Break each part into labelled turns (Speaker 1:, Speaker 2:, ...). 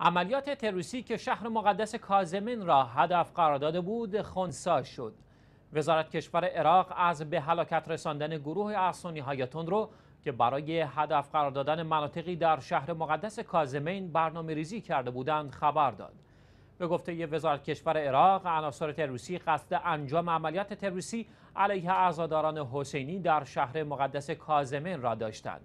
Speaker 1: عملیات تروریستی که شهر مقدس کازمین را هدف قرار داده بود خونسا شد وزارت کشور عراق از به هلاکت رساندن گروه احسانی هایتون رو که برای هدف قرار دادن مناطقی در شهر مقدس کازمین برنامه ریزی کرده بودند خبر داد به گفته وزارت کشور عراق عناصر تروریستی قصد انجام عملیات تروریستی علیه عزاداران حسینی در شهر مقدس کازمین را داشتند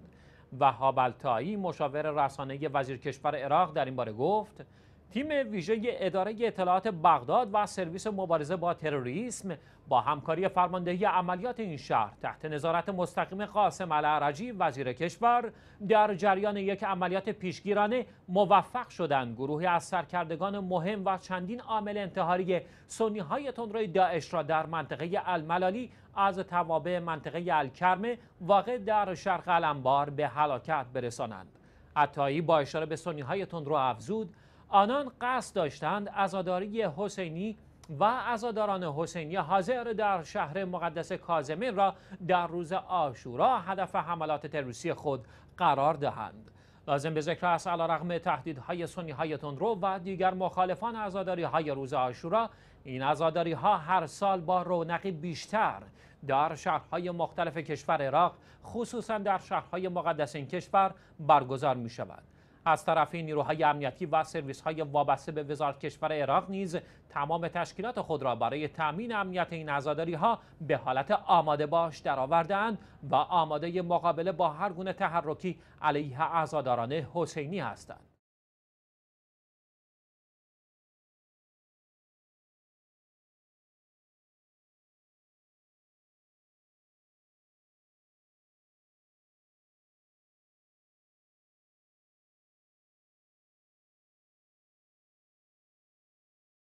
Speaker 1: و هابلتایی مشاور رسانه وزیر کشور عراق در این باره گفت تیم ویژه اداره اطلاعات بغداد و سرویس مبارزه با تروریسم با همکاری فرماندهی عملیات این شهر تحت نظارت مستقیم قاسم العرجی وزیر کشور در جریان یک عملیات پیشگیرانه موفق شدند گروهی از سرکردگان مهم و چندین عامل انتحاری سنی های تندروی داعش را در منطقه الملالی از توابع منطقه الکرمه واقع در شرق الانبار به هلاکت برسانند عطایی با اشاره به سنی های تندرو افزود آنان قصد داشتند ازاداری حسینی و ازاداران حسینی حاضر در شهر مقدس کازمین را در روز آشورا هدف حملات تروریستی خود قرار دهند لازم به ذکر است علیرغم تهدیدهای سنی های تندرو و دیگر مخالفان ازاداری های روز آشورا این ازاداری ها هر سال با رونقی بیشتر در شهرهای مختلف کشور عراق خصوصا در شهرهای مقدس این کشور برگزار می شود از طرف نیروهای امنیتی و سرویس های وابسته به وزارت کشور عراق نیز تمام تشکیلات خود را برای تامین امنیت این عزاداری ها به حالت آماده باش درآوردهاند و آماده مقابله با هر گونه تحرکی علیه عزاداران حسینی هستند